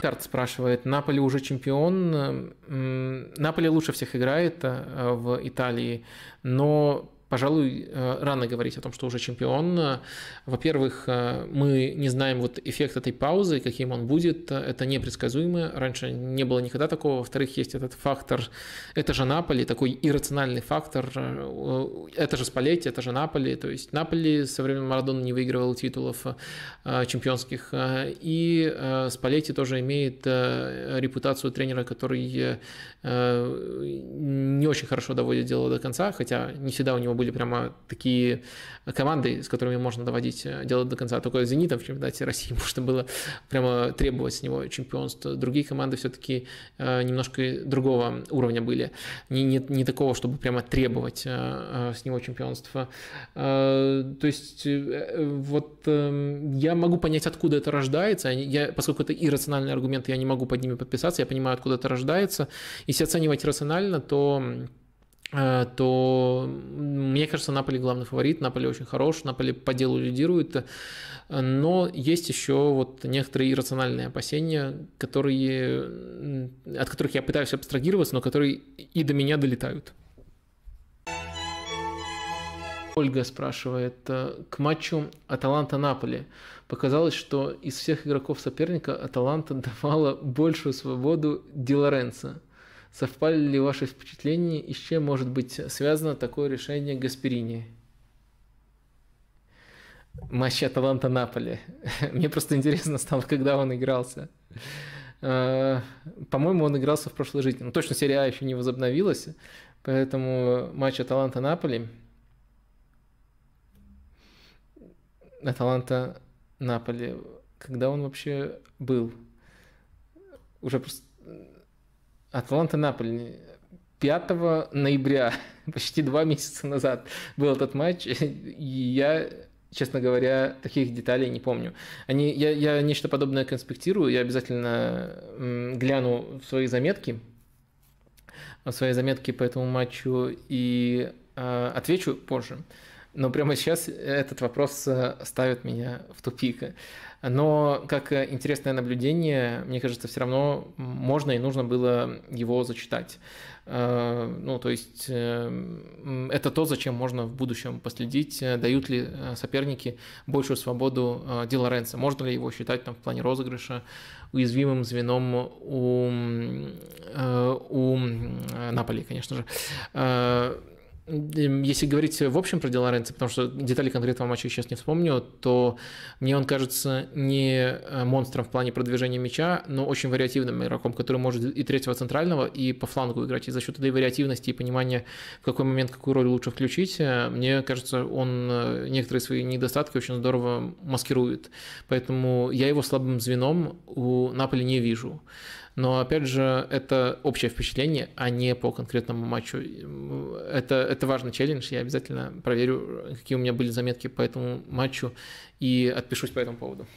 Карт спрашивает, Наполи уже чемпион, эм, Наполи лучше всех играет э, в Италии, но пожалуй, э, рано говорить о том, что уже чемпион. Во-первых, э, мы не знаем вот эффект этой паузы, каким он будет. Это непредсказуемо. Раньше не было никогда такого. Во-вторых, есть этот фактор. Это же Наполи, такой иррациональный фактор. Э, это же Спалетти, это же Наполи. То есть Наполи со времен Марадона не выигрывал титулов чемпионских. И Спалетти тоже имеет репутацию тренера, который не очень хорошо доводит дело до конца, хотя не всегда у него были прямо такие э, команды, с которыми можно доводить э, дело до конца. Только «Зенитом» в чемпионате России можно было прямо требовать с него чемпионства. Другие команды все-таки э, немножко другого уровня были. Не, не, не такого, чтобы прямо требовать с него чемпионства. То есть вот эм, я могу понять, откуда это рождается. Я, поскольку это иррациональные аргументы, я не могу под ними подписаться. Я понимаю, откуда это рождается. Если оценивать рационально, то Э, то мне кажется, Наполи главный фаворит, Наполи очень хорош, Наполи по делу лидирует, но есть еще вот некоторые иррациональные опасения, которые, от которых я пытаюсь абстрагироваться, но которые и до меня долетают. Ольга спрашивает, э, к матчу Аталанта-Наполи показалось, что из всех игроков соперника Аталанта давала большую свободу Ди Лоренцо. Совпали ли ваши впечатления и с чем может быть связано такое решение Гасперини? Матч аталанта наполи Мне просто интересно стало, когда он игрался. А, по-моему, он игрался в прошлой жизни. Ну, точно серия а еще не возобновилась, поэтому матч аталанта наполи аталанта наполи Когда он вообще был? Уже просто Атланта-Наполь. 5 ноября, почти два месяца назад, был этот матч, и я, честно говоря, таких деталей не помню. Они, я, я нечто подобное конспектирую, я обязательно гляну в свои заметки, в свои заметки по этому матчу и э, отвечу позже. Но прямо сейчас этот вопрос э, ставит меня в тупик. Но как э, интересное наблюдение, мне кажется, все равно можно и нужно было его зачитать. Э, ну, то есть это то, зачем можно в будущем последить, дают ли соперники большую свободу Ди Лоренцо, можно ли его считать там, в плане розыгрыша уязвимым звеном у, у Наполи, конечно же. Если говорить в общем про Ди Лоренцо, потому что детали конкретного матча я сейчас не вспомню, то мне он кажется не э, монстром в плане продвижения мяча, но очень вариативным игроком, который может и третьего центрального, и по флангу играть. И за счет этой вариативности и понимания, в какой момент какую роль лучше включить, э, мне кажется, он э, некоторые свои недостатки очень здорово маскирует. Поэтому я его слабым звеном у Наполи не вижу. Но опять же, это общее впечатление, а не по конкретному матчу. Это, это важный челлендж. Я обязательно проверю, какие у меня были заметки по этому матчу и отпишусь по этому поводу.